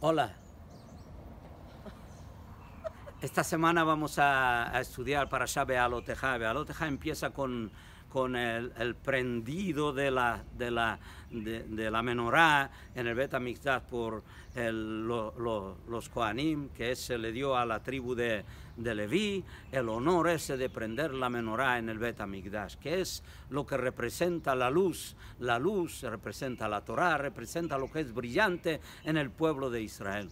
Hola. Esta semana vamos a, estudiar para Shabe Aloteja. Aloteja empieza con con el, prendido de la, de la, de, la menorá en el Betamikdash por los Koanim que se le dio a la tribu de, Leví, el honor ese de prender la menorá en el Betamikdash, que es lo que representa la luz. La luz representa la Torah, representa lo que es brillante en el pueblo de Israel.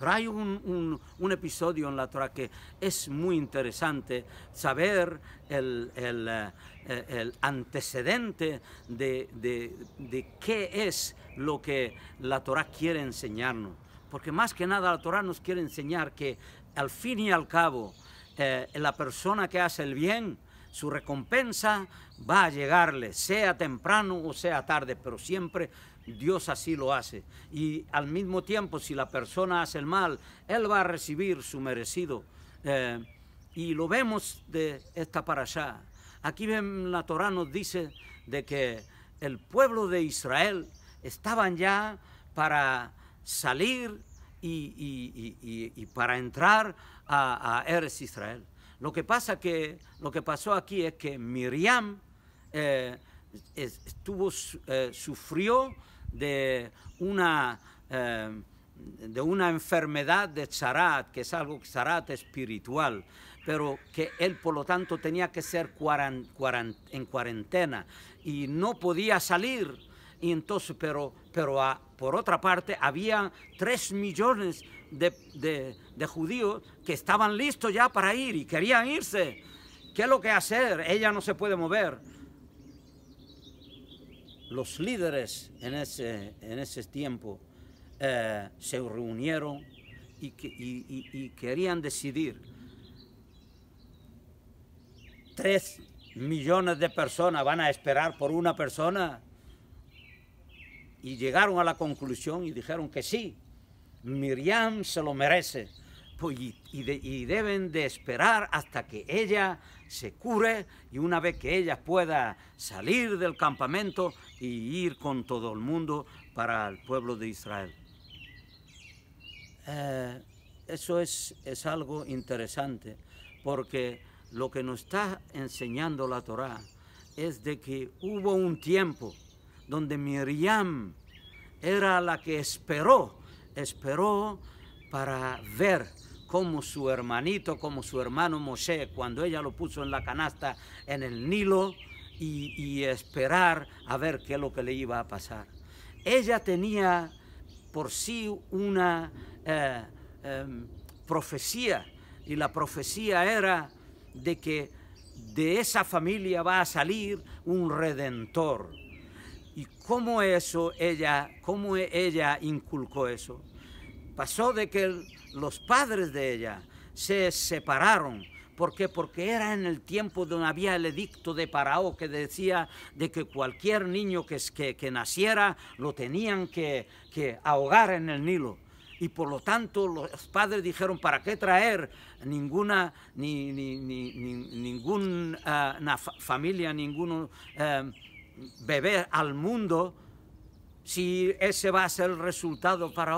Pero hay un, episodio en la Torah que es muy interesante saber el, eh, antecedente de, qué es lo que la Torah quiere enseñarnos. Porque más que nada la Torah nos quiere enseñar que al fin y al cabo eh, la persona que hace el bien, su recompensa va a llegarle, sea temprano o sea tarde, pero siempre Dios así lo hace. Y al mismo tiempo, si la persona hace el mal, él va a recibir su merecido. Eh, y lo vemos de esta para allá. Aquí en la Torá nos dice de que el pueblo de Israel estaban ya para salir y, para entrar a, Eres Israel. Lo que pasa que lo que pasó aquí es que Miriam eh, estuvo, eh, sufrió de una, eh, de una enfermedad de charat, que es algo charat espiritual, pero que él por lo tanto tenía que ser en cuarentena y no podía salir. Y entonces, pero, por otra parte, había tres millones de, de judíos que estaban listos ya para ir y querían irse. ¿Qué es lo que hacer? Ella no se puede mover los líderes en ese, tiempo eh, se reunieron y, y, querían decidir. Tres millones de personas van a esperar por una persona y llegaron a la conclusión y dijeron que sí, Miriam se lo merece y, deben de esperar hasta que ella se cure y una vez que ella pueda salir del campamento y ir con todo el mundo para el pueblo de Israel. Eh, eso es, es algo interesante porque lo que nos está enseñando la Torá es de que hubo un tiempo donde Miriam era la que esperó, esperó para ver como su hermanito, como su hermano Moshe, cuando ella lo puso en la canasta en el Nilo y, esperar a ver qué es lo que le iba a pasar. Ella tenía por sí una eh, em, profecía y la profecía era de que de esa familia va a salir un redentor. ¿Y cómo eso ella, cómo ella inculcó eso? Pasó de que los padres de ella se separaron. ¿Por qué? Porque era en el tiempo donde había el edicto de Parao que decía de que cualquier niño que, naciera lo tenían que, ahogar en el Nilo y por lo tanto los padres dijeron, ¿para qué traer ninguna, ni, ninguna ah, familia, ningún eh, bebé al mundo si ese va a ser el resultado para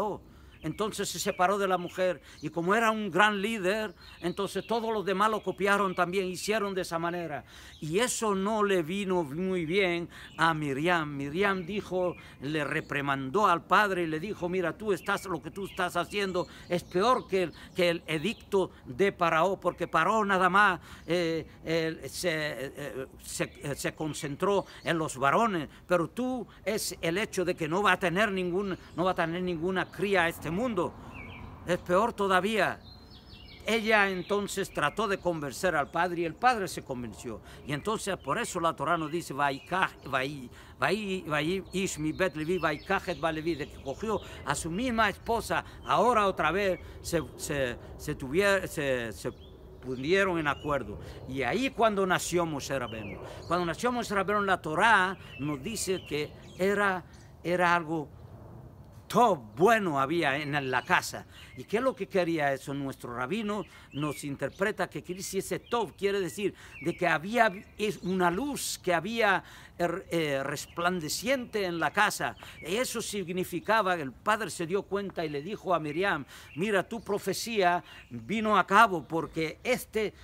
entonces se separó de la mujer y como era un gran líder, entonces todos los demás lo copiaron también, hicieron de esa manera. Y eso no le vino muy bien a Miriam. Miriam dijo, le reprimandó al padre y le dijo, mira, tú estás, lo que tú estás haciendo es peor que el, edicto de Paraó, porque Paró nada más eh, se, eh, eh, se concentró en los varones, pero tú es el hecho de que no va a tener ningún, no va a tener ninguna cría este mundo. Es peor todavía. Ella entonces trató de convencer al padre y el padre se convenció. Y entonces por eso la torá nos dice, de que cogió a su misma esposa, ahora otra vez se, se, se, tuviera, se, se pudieron en acuerdo. Y ahí cuando nació Moshe Rabenu. Cuando nació Moshe Rabenu, la Torá nos dice que era, era algo todo bueno había en la casa. ¿Y qué es lo que quería eso? Nuestro rabino nos interpreta que ese Tov quiere decir de que había una luz que había er, eh, resplandeciente en la casa. Eso significaba, que el padre se dio cuenta y le dijo a Miriam, mira, tu profecía vino a cabo porque este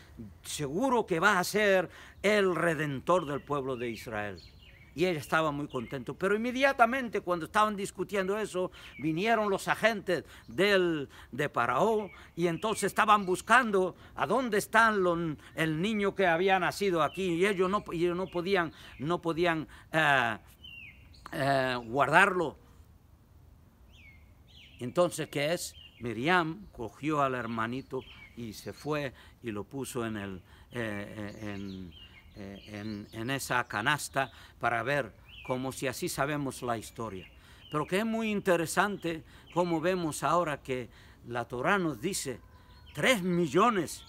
seguro que va a ser el redentor del pueblo de Israel y ella estaba muy contento. Pero inmediatamente cuando estaban discutiendo eso, vinieron los agentes del, de Paraó y entonces estaban buscando a dónde está el niño que había nacido aquí y ellos no, no podían, no podían eh, eh, guardarlo. Entonces, ¿qué es? Miriam cogió al hermanito y se fue y lo puso en el, eh, eh, en, en, esa canasta para ver como si así sabemos la historia. Pero que es muy interesante como vemos ahora que la Torah nos dice, tres millones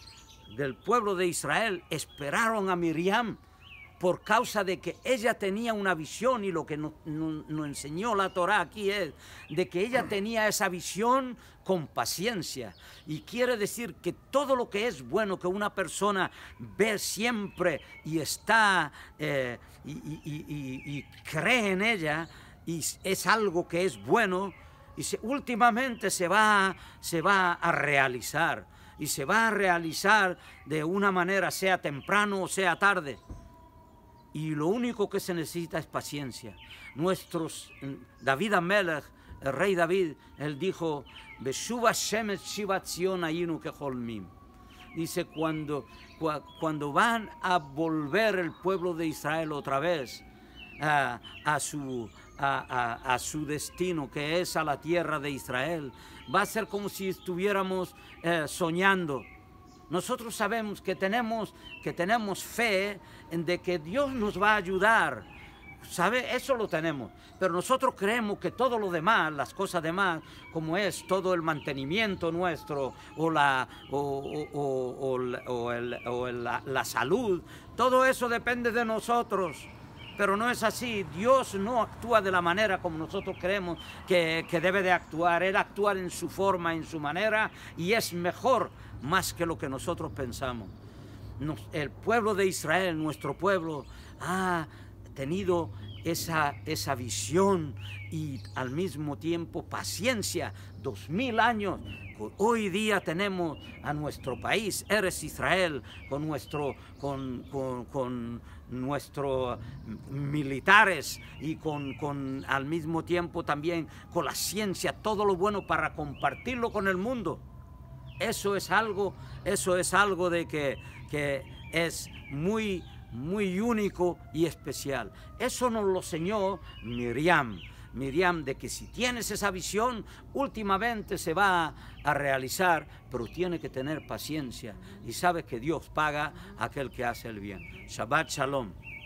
del pueblo de Israel esperaron a Miriam por causa de que ella tenía una visión y lo que nos, enseñó la Torá aquí es de que ella tenía esa visión con paciencia y quiere decir que todo lo que es bueno que una persona ve siempre y está eh, y, cree en ella y es algo que es bueno y se, últimamente se va, se va a realizar y se va a realizar de una manera, sea temprano o sea tarde y lo único que se necesita es paciencia. Nuestros, mm, David Amelech, el rey David, él dijo, Dice, cuando, cuando van a volver el pueblo de Israel otra vez a, su, a, su destino, que es a la tierra de Israel, va a ser como si estuviéramos eh, soñando. Nosotros sabemos que tenemos, que tenemos fe en de que Dios nos va a ayudar. ¿Sabe? Eso lo tenemos. Pero nosotros creemos que todo lo demás, las cosas demás, como es todo el mantenimiento nuestro o la, o, o, o, el, la, la salud, todo eso depende de nosotros pero no es así. Dios no actúa de la manera como nosotros creemos que, que, debe de actuar. Él actúa en su forma, en su manera, y es mejor más que lo que nosotros pensamos. el pueblo de Israel, nuestro pueblo, ha tenido esa, visión y al mismo tiempo paciencia, dos mil años. Hoy día tenemos a nuestro país, eres Israel, con, nuestro, con, nuestros mm, militares y con al mismo tiempo también con la ciencia, todo lo bueno para compartirlo con el mundo. Eso es algo, eso es algo de que, que es muy, muy único y especial. Eso nos lo enseñó Miriam. Miriam, de que si tienes esa visión, últimamente se va a, realizar, pero tiene que tener paciencia y sabes que Dios paga a aquel que hace el bien. Shabbat Shalom.